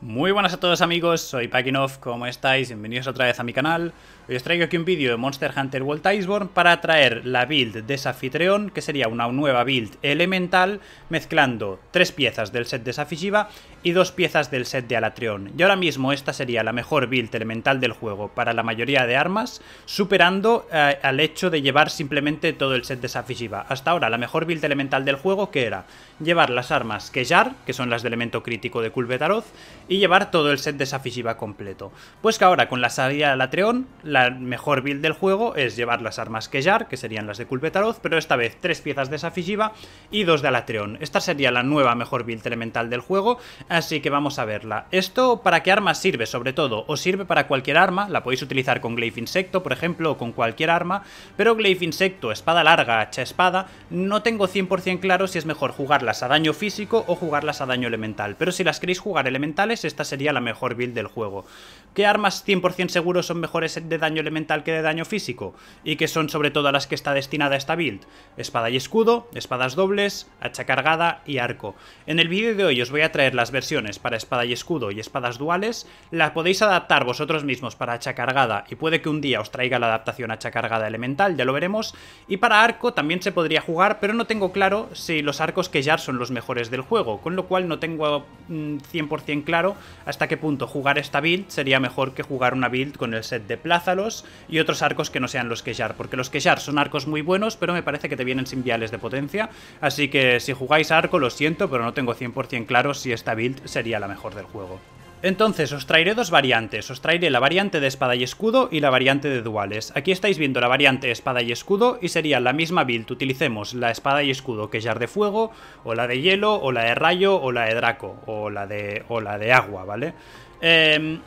Muy buenas a todos amigos, soy Pakinov, ¿cómo estáis? Bienvenidos otra vez a mi canal. Hoy os traigo aquí un vídeo de Monster Hunter World Iceborne para traer la build de Desafitrión, que sería una nueva build elemental, mezclando tres piezas del set de Safishiva y dos piezas del set de Alatreon, y ahora mismo esta sería la mejor build elemental del juego para la mayoría de armas, superando eh, al hecho de llevar simplemente todo el set de Safisiva. Hasta ahora, la mejor build elemental del juego que era llevar las armas Kejar, que son las de elemento crítico de Culvetaroz. y llevar todo el set de Safisiva completo. Pues que ahora, con la salida de Alatreon, la mejor build del juego es llevar las armas Kejar, que serían las de Kulvetaroz. pero esta vez tres piezas de Safisiva y dos de Alatreon. Esta sería la nueva mejor build elemental del juego, así que vamos a verla. ¿Esto para qué arma sirve sobre todo? o sirve para cualquier arma, la podéis utilizar con Glaive Insecto, por ejemplo, o con cualquier arma, pero Glaive Insecto, espada larga, hacha espada, no tengo 100% claro si es mejor jugarlas a daño físico o jugarlas a daño elemental, pero si las queréis jugar elementales, esta sería la mejor build del juego. ¿Qué armas 100% seguros son mejores de daño elemental que de daño físico? Y que son sobre todo las que está destinada esta build. Espada y escudo, espadas dobles, hacha cargada y arco. En el vídeo de hoy os voy a traer las versiones para espada y escudo y espadas duales. La podéis adaptar vosotros mismos para hacha cargada y puede que un día os traiga la adaptación hacha cargada elemental, ya lo veremos. Y para arco también se podría jugar, pero no tengo claro si los arcos que ya son los mejores del juego, con lo cual no tengo 100% mm, claro hasta qué punto jugar esta build sería mejor que jugar una build con el set de Plázalos y otros arcos que no sean los quejar porque los quejar son arcos muy buenos, pero me parece que te vienen sin viales de potencia, así que si jugáis arco lo siento, pero no tengo 100% claro si esta build sería la mejor del juego. Entonces, os traeré dos variantes. Os traeré la variante de espada y escudo y la variante de duales. Aquí estáis viendo la variante espada y escudo y sería la misma build. Utilicemos la espada y escudo que de fuego, o la de hielo, o la de rayo, o la de draco, o la de, o la de agua, ¿vale? Eh,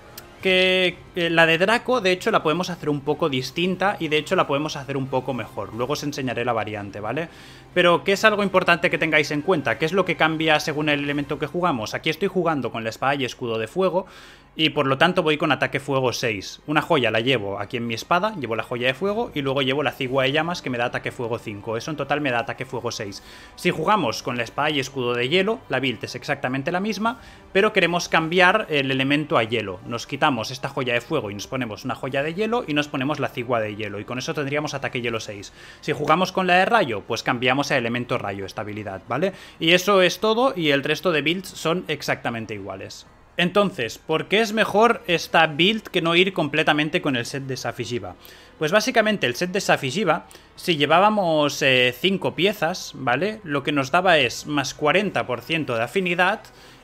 que eh, la de Draco, de hecho, la podemos hacer un poco distinta y de hecho la podemos hacer un poco mejor. Luego os enseñaré la variante, ¿vale? Pero, que es algo importante que tengáis en cuenta? ¿Qué es lo que cambia según el elemento que jugamos? Aquí estoy jugando con la espada y escudo de fuego. Y por lo tanto voy con ataque fuego 6. Una joya la llevo aquí en mi espada, llevo la joya de fuego y luego llevo la cigua de llamas que me da ataque fuego 5. Eso en total me da ataque fuego 6. Si jugamos con la espada y escudo de hielo, la build es exactamente la misma, pero queremos cambiar el elemento a hielo. Nos quitamos esta joya de fuego y nos ponemos una joya de hielo y nos ponemos la cigua de hielo. Y con eso tendríamos ataque hielo 6. Si jugamos con la de rayo, pues cambiamos a elemento rayo, estabilidad, ¿vale? Y eso es todo y el resto de builds son exactamente iguales. Entonces, ¿por qué es mejor esta build que no ir completamente con el set de Safishiva? Pues básicamente el set de Safishiva, si llevábamos 5 eh, piezas, ¿vale? Lo que nos daba es más 40% de afinidad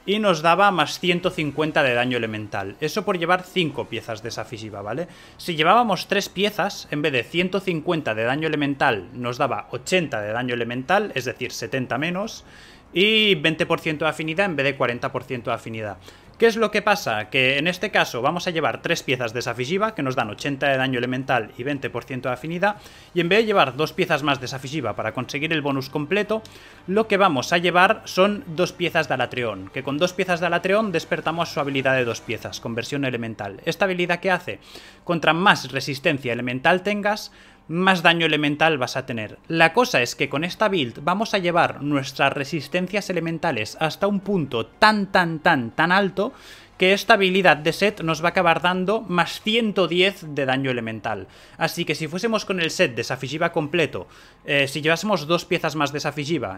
y nos daba más 150 de daño elemental. Eso por llevar 5 piezas de esa ¿vale? Si llevábamos 3 piezas, en vez de 150 de daño elemental, nos daba 80 de daño elemental, es decir, 70 menos, y 20% de afinidad en vez de 40% de afinidad. ¿Qué es lo que pasa? Que en este caso vamos a llevar tres piezas de esa que nos dan 80 de daño elemental y 20% de afinidad, y en vez de llevar dos piezas más de Safishiva para conseguir el bonus completo, lo que vamos a llevar son dos piezas de Alatreón, que con dos piezas de Alatreón despertamos su habilidad de dos piezas, conversión elemental. ¿Esta habilidad que hace? Contra más resistencia elemental tengas, más daño elemental vas a tener. La cosa es que con esta build vamos a llevar nuestras resistencias elementales hasta un punto tan tan tan tan alto que esta habilidad de set nos va a acabar dando más 110 de daño elemental. Así que si fuésemos con el set de completo, eh, si llevásemos dos piezas más de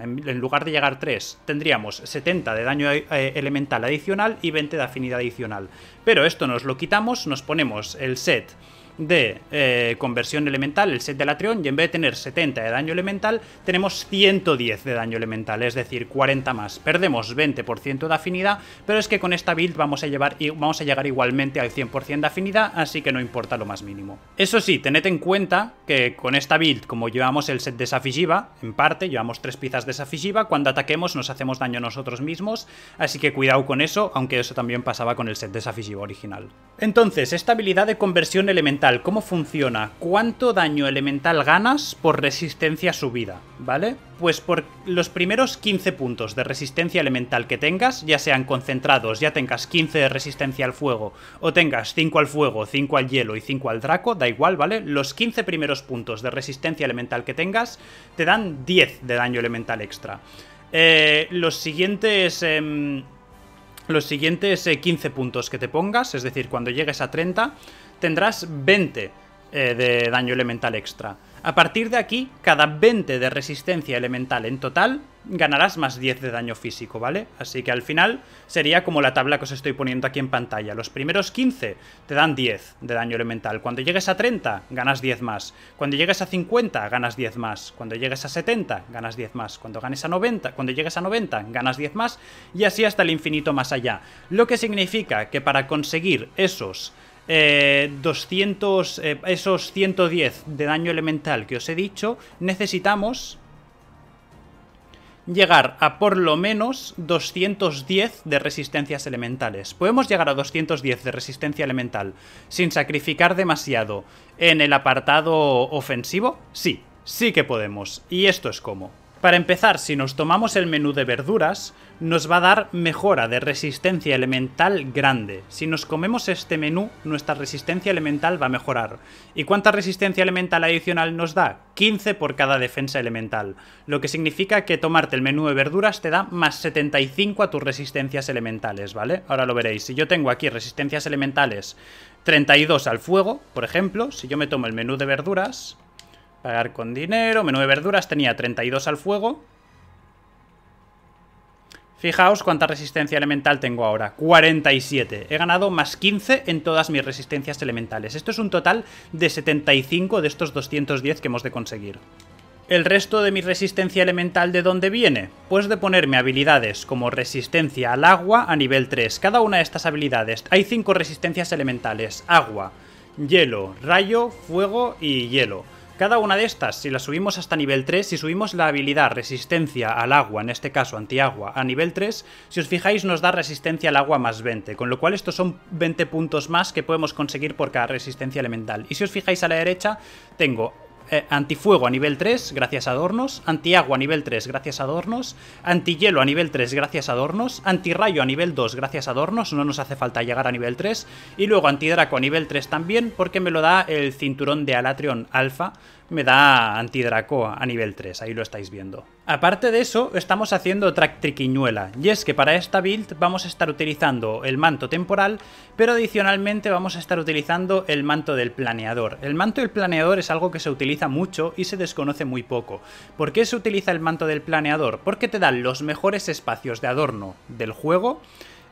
en, lugar de llegar tres, tendríamos 70 de daño eh, elemental adicional y 20 de afinidad adicional. Pero esto nos lo quitamos, nos ponemos el set de eh, conversión elemental, el set de Latrion y en vez de tener 70 de daño elemental, tenemos 110 de daño elemental, es decir, 40 más. Perdemos 20% de afinidad, pero es que con esta build vamos a, llevar, vamos a llegar igualmente al 100% de afinidad, así que no importa lo más mínimo. Eso sí, tened en cuenta que con esta build, como llevamos el set de Safishiva en parte, llevamos tres piezas de Safishiva cuando ataquemos nos hacemos daño nosotros mismos, así que cuidado con eso, aunque eso también pasaba con el set de original. Entonces, esta habilidad de conversión elemental ¿cómo funciona? ¿Cuánto daño elemental ganas por resistencia subida? ¿Vale? Pues por los primeros 15 puntos de resistencia elemental que tengas, ya sean concentrados, ya tengas 15 de resistencia al fuego, o tengas 5 al fuego, 5 al hielo y 5 al draco, da igual, ¿vale? Los 15 primeros puntos de resistencia elemental que tengas te dan 10 de daño elemental extra. Eh, los siguientes... Em, los siguientes 15 eh, puntos que te pongas, es decir, cuando llegues a 30, tendrás 20 eh, de daño elemental extra. A partir de aquí, cada 20 de resistencia elemental en total, ganarás más 10 de daño físico, ¿vale? Así que al final sería como la tabla que os estoy poniendo aquí en pantalla. Los primeros 15 te dan 10 de daño elemental. Cuando llegues a 30, ganas 10 más. Cuando llegues a 50, ganas 10 más. Cuando llegues a 70, ganas 10 más. Cuando ganes a 90, cuando llegues a 90, ganas 10 más y así hasta el infinito más allá. Lo que significa que para conseguir esos 200, eh, eh, esos 110 de daño elemental que os he dicho, necesitamos llegar a por lo menos 210 de resistencias elementales. Podemos llegar a 210 de resistencia elemental sin sacrificar demasiado en el apartado ofensivo, sí, sí que podemos. Y esto es como. Para empezar, si nos tomamos el menú de verduras, nos va a dar mejora de resistencia elemental grande. Si nos comemos este menú, nuestra resistencia elemental va a mejorar. ¿Y cuánta resistencia elemental adicional nos da? 15 por cada defensa elemental, lo que significa que tomarte el menú de verduras te da más 75 a tus resistencias elementales, ¿vale? Ahora lo veréis. Si yo tengo aquí resistencias elementales 32 al fuego, por ejemplo, si yo me tomo el menú de verduras, Pagar con dinero. Menú de verduras tenía 32 al fuego. Fijaos cuánta resistencia elemental tengo ahora. 47. He ganado más 15 en todas mis resistencias elementales. Esto es un total de 75 de estos 210 que hemos de conseguir. ¿El resto de mi resistencia elemental de dónde viene? Pues de ponerme habilidades como resistencia al agua a nivel 3. Cada una de estas habilidades. Hay 5 resistencias elementales. Agua, hielo, rayo, fuego y hielo. Cada una de estas, si la subimos hasta nivel 3, si subimos la habilidad resistencia al agua, en este caso antiagua, a nivel 3, si os fijáis nos da resistencia al agua más 20, con lo cual estos son 20 puntos más que podemos conseguir por cada resistencia elemental. Y si os fijáis a la derecha, tengo eh, antifuego a nivel 3 gracias a adornos, antiagua a nivel 3 gracias a adornos, antihielo a nivel 3 gracias a adornos, antirrayo a nivel 2 gracias a adornos, no nos hace falta llegar a nivel 3, y luego antidraco a nivel 3 también porque me lo da el cinturón de Alatrion Alpha me da antidraco a nivel 3, ahí lo estáis viendo. Aparte de eso, estamos haciendo otra triquiñuela, y es que para esta build vamos a estar utilizando el manto temporal, pero adicionalmente vamos a estar utilizando el manto del planeador. El manto del planeador es algo que se utiliza mucho y se desconoce muy poco. ¿Por qué se utiliza el manto del planeador? Porque te dan los mejores espacios de adorno del juego,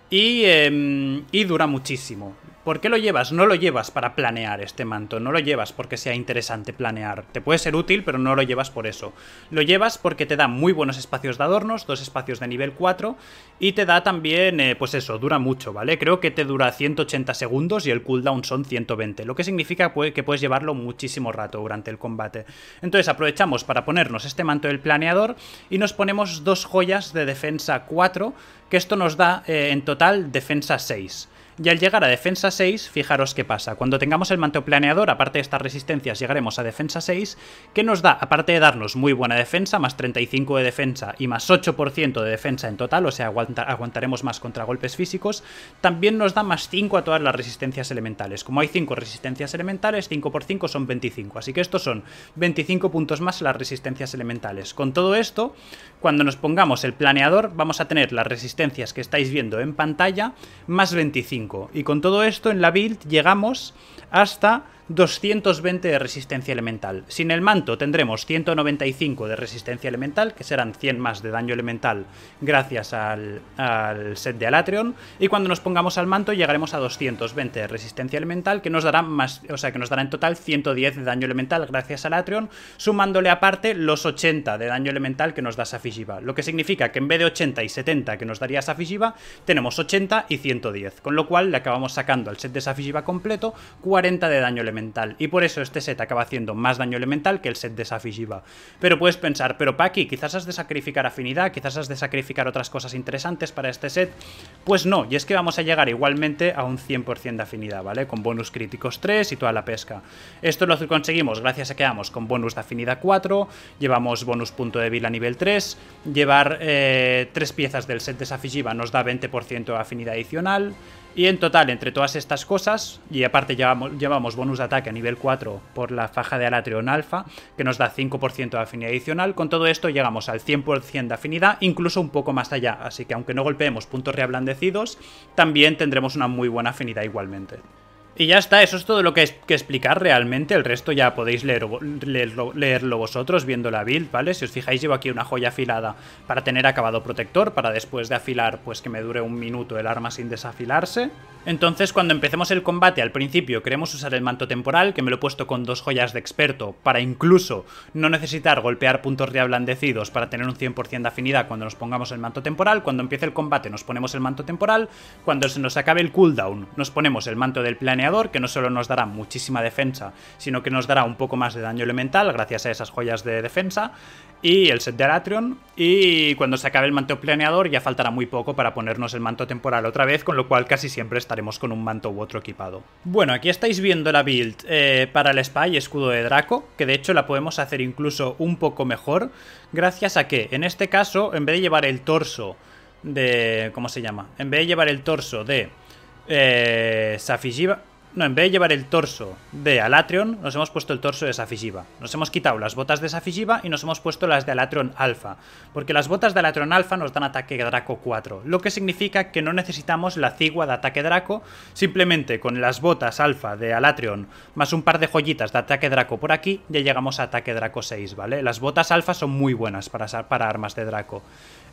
y, em, dura muchísimo. ¿Por qué lo llevas? No lo llevas para planear este manto, no lo llevas porque sea interesante planear. Te puede ser útil, pero no lo llevas por eso. Lo llevas porque te da muy buenos espacios de adornos, dos espacios de nivel 4, y te da también, eh, pues eso, dura mucho, ¿vale? Creo que te dura 180 segundos y el cooldown son 120, lo que significa pues, que puedes llevarlo muchísimo rato durante el combate. Entonces aprovechamos para ponernos este manto del planeador y nos ponemos dos joyas de defensa 4, que esto nos da eh, en total defensa 6. Y al llegar a defensa 6, fijaros qué pasa. Cuando tengamos el manteo planeador, aparte de estas resistencias, llegaremos a defensa 6, que nos da, aparte de darnos muy buena defensa, más 35 de defensa y más 8% de defensa en total, o sea, aguantaremos más contra golpes físicos, también nos da más 5 a todas las resistencias elementales. Como hay 5 resistencias elementales, 5 por 5 son 25, así que estos son 25 puntos más las resistencias elementales. Con todo esto, cuando nos pongamos el planeador, vamos a tener las resistencias que estáis viendo en pantalla, más 25. Y con todo esto en la build llegamos hasta 220 de resistencia elemental. Sin el manto tendremos 195 de resistencia elemental, que serán 100 más de daño elemental gracias al, set de Alatreon Y cuando nos pongamos al manto llegaremos a 220 de resistencia elemental, que nos dará más, o sea, que nos dará en total 110 de daño elemental gracias al Alatreon sumándole aparte los 80 de daño elemental que nos da Safishiba. Lo que significa que en vez de 80 y 70 que nos daría Safishiba, tenemos 80 y 110, con lo cual le acabamos sacando al set de Safishiba completo 40 de daño elemental y por eso este set acaba haciendo más daño elemental que el set de Safi Pero puedes pensar, pero Paki, quizás has de sacrificar afinidad, quizás has de sacrificar otras cosas interesantes para este set. Pues no, y es que vamos a llegar igualmente a un 100% de afinidad, ¿vale? Con bonus críticos 3 y toda la pesca. Esto lo conseguimos gracias a que vamos con bonus de afinidad 4, llevamos bonus punto débil a nivel 3, llevar 3 eh, piezas del set de Safi nos da 20% de afinidad adicional, y en total, entre todas estas cosas, y aparte llevamos, bonus de ataque a nivel 4 por la faja de Alatreon Alpha, que nos da 5% de afinidad adicional, con todo esto llegamos al 100% de afinidad, incluso un poco más allá, así que aunque no golpeemos puntos reablandecidos, también tendremos una muy buena afinidad igualmente. Y ya está, eso es todo lo que, hay que explicar realmente. El resto ya podéis leerlo, vosotros viendo la build, ¿vale? Si os fijáis, llevo aquí una joya afilada para tener acabado protector, para después de afilar, pues que me dure un minuto el arma sin desafilarse. Entonces, cuando empecemos el combate, al principio queremos usar el manto temporal, que me lo he puesto con dos joyas de experto, para incluso no necesitar golpear puntos reablandecidos para tener un 100% de afinidad cuando nos pongamos el manto temporal. Cuando empiece el combate nos ponemos el manto temporal. Cuando se nos acabe el cooldown nos ponemos el manto del planeado que no solo nos dará muchísima defensa, sino que nos dará un poco más de daño elemental gracias a esas joyas de defensa, y el set de Aratrion, y cuando se acabe el manto planeador ya faltará muy poco para ponernos el manto temporal otra vez, con lo cual casi siempre estaremos con un manto u otro equipado. Bueno, aquí estáis viendo la build eh, para el Spy Escudo de Draco, que de hecho la podemos hacer incluso un poco mejor, gracias a que, en este caso, en vez de llevar el torso de... ¿cómo se llama? En vez de llevar el torso de... Eh, no, en vez de llevar el torso de Alatrion, nos hemos puesto el torso de Safisiva. Nos hemos quitado las botas de Safisiva y nos hemos puesto las de Alatrion Alpha. Porque las botas de Alatrion Alpha nos dan ataque Draco 4. Lo que significa que no necesitamos la cigua de ataque Draco. Simplemente con las botas Alpha de Alatrion más un par de joyitas de ataque Draco por aquí, ya llegamos a ataque Draco 6, ¿vale? Las botas Alpha son muy buenas para, para armas de Draco.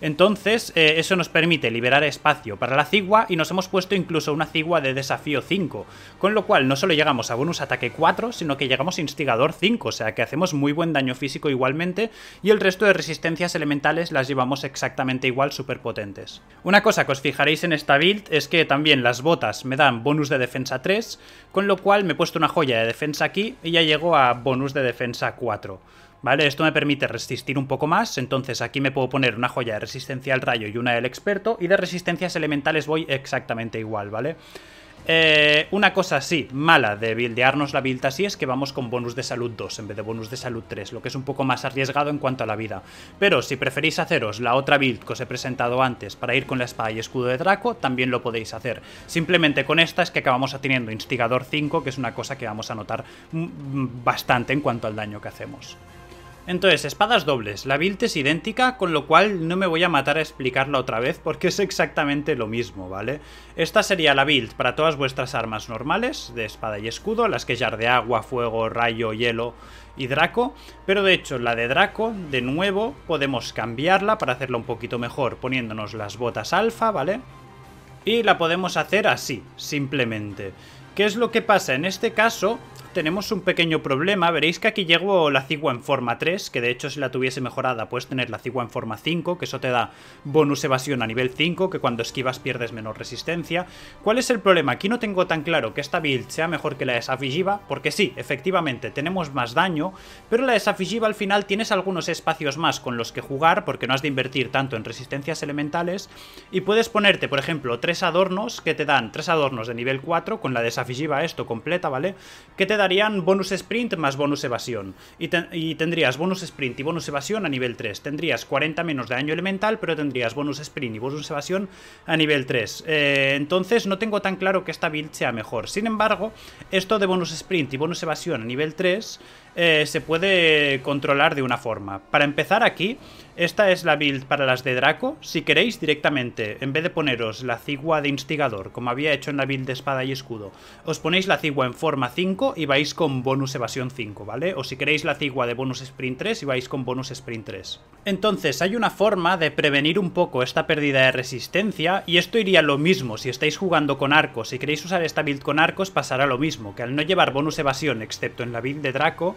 Entonces, eh, eso nos permite liberar espacio para la cigua y nos hemos puesto incluso una cigua de desafío 5. Con lo cual, no solo llegamos a bonus ataque 4, sino que llegamos instigador 5, o sea que hacemos muy buen daño físico igualmente, y el resto de resistencias elementales las llevamos exactamente igual super potentes. Una cosa que os fijaréis en esta build es que también las botas me dan bonus de defensa 3, con lo cual me he puesto una joya de defensa aquí y ya llego a bonus de defensa 4. ¿Vale? Esto me permite resistir un poco más, entonces aquí me puedo poner una joya de resistencia al rayo y una del experto, y de resistencias elementales voy exactamente igual, ¿vale? vale eh, una cosa sí, mala de buildearnos la build así es que vamos con bonus de salud 2 en vez de bonus de salud 3, lo que es un poco más arriesgado en cuanto a la vida. Pero si preferís haceros la otra build que os he presentado antes para ir con la espada y escudo de Draco, también lo podéis hacer. Simplemente con esta es que acabamos teniendo instigador 5, que es una cosa que vamos a notar bastante en cuanto al daño que hacemos. Entonces, espadas dobles. La build es idéntica, con lo cual no me voy a matar a explicarla otra vez porque es exactamente lo mismo, ¿vale? Esta sería la build para todas vuestras armas normales de espada y escudo, las que de agua, fuego, rayo, hielo y Draco, pero de hecho la de Draco, de nuevo, podemos cambiarla para hacerla un poquito mejor, poniéndonos las botas alfa, ¿vale? Y la podemos hacer así, simplemente. ¿Qué es lo que pasa? En este caso, tenemos un pequeño problema. Veréis que aquí llego la cigua en forma 3, que de hecho si la tuviese mejorada puedes tener la cigua en forma 5, que eso te da bonus evasión a nivel 5, que cuando esquivas pierdes menos resistencia. ¿Cuál es el problema? Aquí no tengo tan claro que esta build sea mejor que la de porque sí, efectivamente, tenemos más daño, pero la de al final tienes algunos espacios más con los que jugar, porque no has de invertir tanto en resistencias elementales, y puedes ponerte, por ejemplo, tres adornos que te dan, tres adornos de nivel 4, con la de esto completa, ¿vale? Que te da darían bonus sprint más bonus evasión. Y, tendrías bonus sprint y bonus evasión a nivel 3. Tendrías 40 menos de daño elemental, pero tendrías bonus sprint y bonus evasión a nivel 3. Eh, entonces no tengo tan claro que esta build sea mejor. Sin embargo, esto de bonus sprint y bonus evasión a nivel 3 eh, se puede controlar de una forma. Para empezar aquí, esta es la build para las de Draco. Si queréis directamente, en vez de poneros la cigua de instigador, como había hecho en la build de espada y escudo, os ponéis la cigua en forma 5 y vais con bonus evasión 5, ¿vale? O si queréis la cigua de bonus sprint 3 y vais con bonus sprint 3. Entonces, hay una forma de prevenir un poco esta pérdida de resistencia y esto iría lo mismo si estáis jugando con arcos. Si queréis usar esta build con arcos pasará lo mismo, que al no llevar bonus evasión excepto en la build de Draco,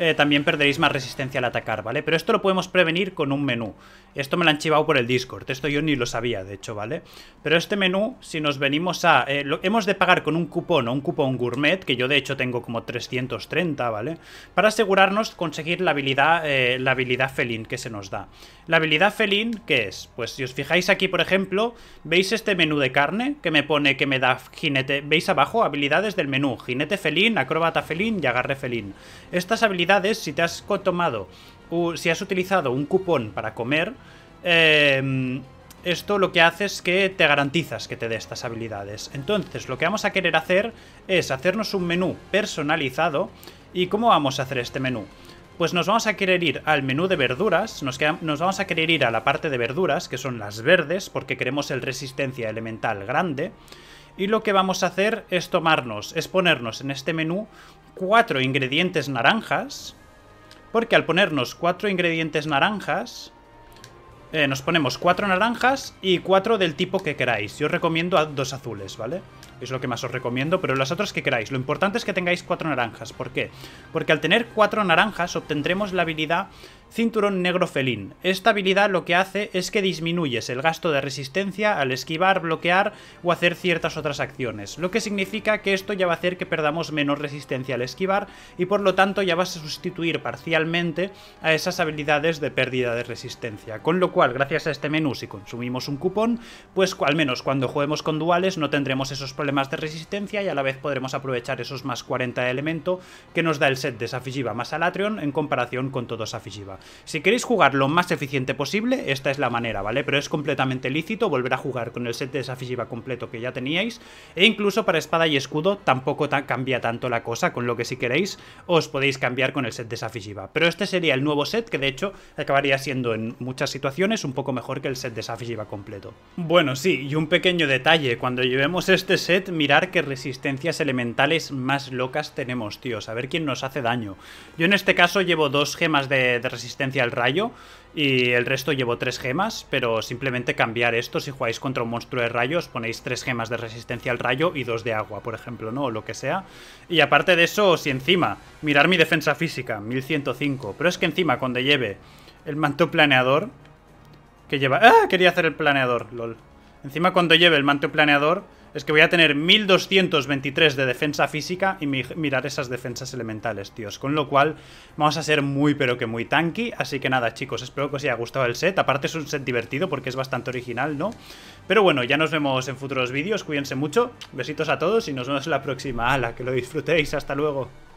Eh, también perderéis más resistencia al atacar, ¿vale? Pero esto lo podemos prevenir con un menú. Esto me lo han chivado por el Discord, esto yo ni lo sabía, de hecho, ¿vale? Pero este menú, si nos venimos a... Eh, hemos de pagar con un cupón o un cupón gourmet, que yo de hecho tengo como 330, ¿vale? Para asegurarnos conseguir la habilidad, eh, la habilidad felín que se nos da. La habilidad felín, ¿qué es? Pues si os fijáis aquí, por ejemplo, veis este menú de carne que me pone que me da jinete... ¿Veis abajo? Habilidades del menú. Jinete felín, acróbata felín y agarre felín. Estas habilidades si te has tomado, si has utilizado un cupón para comer, em, esto lo que hace es que te garantizas que te dé estas habilidades. Entonces, lo que vamos a querer hacer es hacernos un menú personalizado. ¿Y cómo vamos a hacer este menú? Pues nos vamos a querer ir al menú de verduras, nos, nos vamos a querer ir a la parte de verduras, que son las verdes, porque queremos el resistencia elemental grande. Y lo que vamos a hacer es tomarnos, es ponernos en este menú cuatro ingredientes naranjas. Porque al ponernos cuatro ingredientes naranjas, eh, nos ponemos cuatro naranjas y cuatro del tipo que queráis. Yo os recomiendo dos azules, ¿vale? Es lo que más os recomiendo, pero las otras que queráis. Lo importante es que tengáis cuatro naranjas. ¿Por qué? Porque al tener cuatro naranjas obtendremos la habilidad Cinturón negro felín. Esta habilidad lo que hace es que disminuyes el gasto de resistencia al esquivar, bloquear o hacer ciertas otras acciones, lo que significa que esto ya va a hacer que perdamos menos resistencia al esquivar y por lo tanto ya vas a sustituir parcialmente a esas habilidades de pérdida de resistencia. Con lo cual, gracias a este menú, si consumimos un cupón, pues al menos cuando juguemos con duales no tendremos esos problemas de resistencia y a la vez podremos aprovechar esos más 40 de elemento que nos da el set de Safijiva más Alatreon en comparación con todo Safijiva. Si queréis jugar lo más eficiente posible, esta es la manera, ¿vale? Pero es completamente lícito volver a jugar con el set de desafisiva completo que ya teníais, e incluso para espada y escudo tampoco cambia tanto la cosa, con lo que si queréis os podéis cambiar con el set de desafisiva. Pero este sería el nuevo set que de hecho acabaría siendo en muchas situaciones un poco mejor que el set de desafisiva completo. Bueno, sí, y un pequeño detalle, cuando llevemos este set, mirar qué resistencias elementales más locas tenemos, tío, a ver quién nos hace daño. Yo en este caso llevo dos gemas de, de resistencia resistencia al rayo. Y el resto llevo tres gemas, pero simplemente cambiar esto. Si jugáis contra un monstruo de rayos, ponéis tres gemas de resistencia al rayo y dos de agua, por ejemplo, ¿no? O lo que sea. Y aparte de eso, si encima, mirar mi defensa física, 1105. Pero es que encima, cuando lleve el manto planeador, que lleva... ¡Ah! Quería hacer el planeador, lol. Encima, cuando lleve el manto planeador es que voy a tener 1223 de defensa física y mirar esas defensas elementales, tíos. Con lo cual, vamos a ser muy pero que muy tanky. Así que nada, chicos, espero que os haya gustado el set. Aparte es un set divertido porque es bastante original, ¿no? Pero bueno, ya nos vemos en futuros vídeos. Cuídense mucho. Besitos a todos y nos vemos en la próxima. Ala, que lo disfrutéis. Hasta luego.